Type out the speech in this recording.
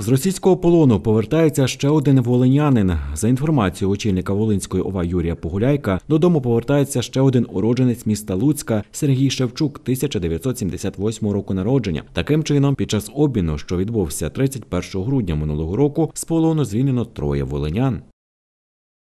З російського полону повертається ще один волинянин. За інформацією очільника Волинської ОВА Юрія Погуляйка, додому повертається ще один уродженець міста Луцька Сергій Шевчук, 1978 року народження. Таким чином, під час обміну, що відбувся 31 грудня минулого року, з полону звільнено троє волинян.